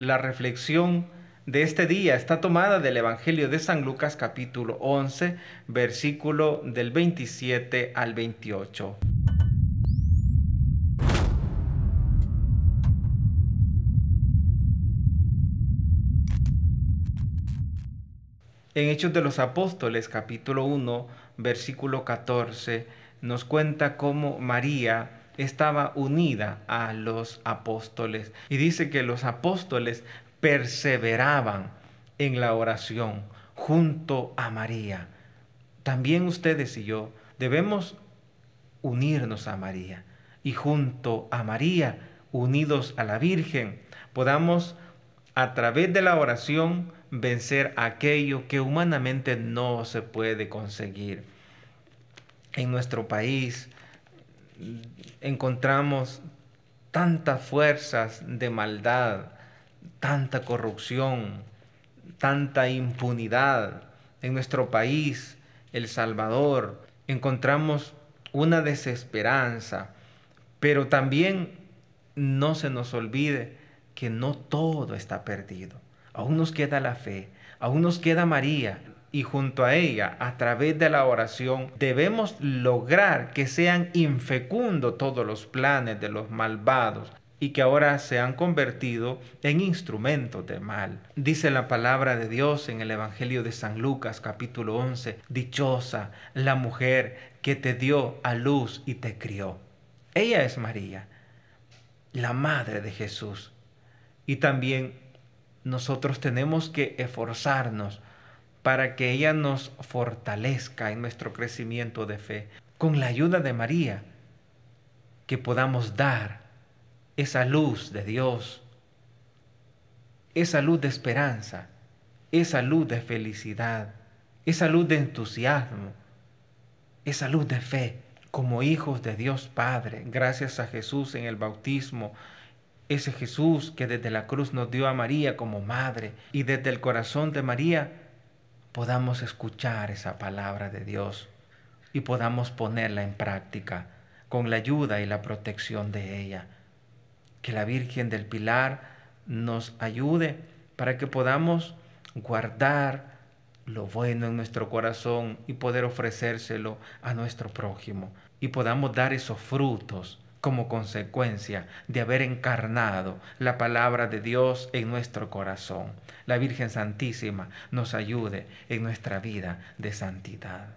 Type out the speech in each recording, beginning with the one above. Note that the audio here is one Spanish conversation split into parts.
La reflexión de este día está tomada del Evangelio de San Lucas capítulo 11, versículo del 27 al 28. En Hechos de los Apóstoles capítulo 1, versículo 14, nos cuenta cómo María estaba unida a los apóstoles. Y dice que los apóstoles perseveraban en la oración junto a María. También ustedes y yo debemos unirnos a María y junto a María, unidos a la Virgen, podamos a través de la oración vencer aquello que humanamente no se puede conseguir. En nuestro país, encontramos tantas fuerzas de maldad, tanta corrupción, tanta impunidad en nuestro país, El Salvador. Encontramos una desesperanza, pero también no se nos olvide que no todo está perdido. Aún nos queda la fe, aún nos queda María, y junto a ella, a través de la oración, debemos lograr que sean infecundos todos los planes de los malvados y que ahora se han convertido en instrumentos de mal. Dice la palabra de Dios en el Evangelio de San Lucas capítulo 11, dichosa la mujer que te dio a luz y te crió. Ella es María, la madre de Jesús. Y también nosotros tenemos que esforzarnos para que ella nos fortalezca en nuestro crecimiento de fe. Con la ayuda de María, que podamos dar esa luz de Dios, esa luz de esperanza, esa luz de felicidad, esa luz de entusiasmo, esa luz de fe como hijos de Dios Padre, gracias a Jesús en el bautismo, ese Jesús que desde la cruz nos dio a María como madre y desde el corazón de María podamos escuchar esa palabra de Dios y podamos ponerla en práctica con la ayuda y la protección de ella. Que la Virgen del Pilar nos ayude para que podamos guardar lo bueno en nuestro corazón y poder ofrecérselo a nuestro prójimo y podamos dar esos frutos como consecuencia de haber encarnado la palabra de Dios en nuestro corazón. La Virgen Santísima nos ayude en nuestra vida de santidad.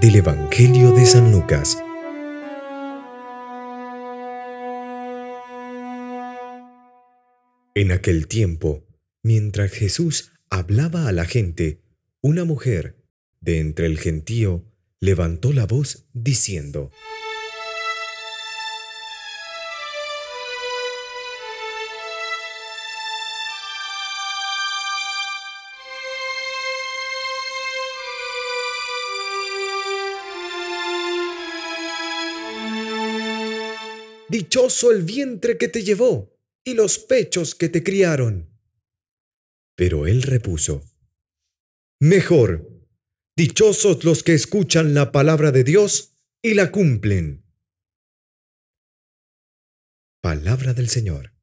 Del Evangelio de San Lucas. En aquel tiempo, mientras Jesús hablaba a la gente, una mujer, de entre el gentío, levantó la voz diciendo, Dichoso el vientre que te llevó y los pechos que te criaron. Pero él repuso, Mejor, dichosos los que escuchan la palabra de Dios y la cumplen. Palabra del Señor.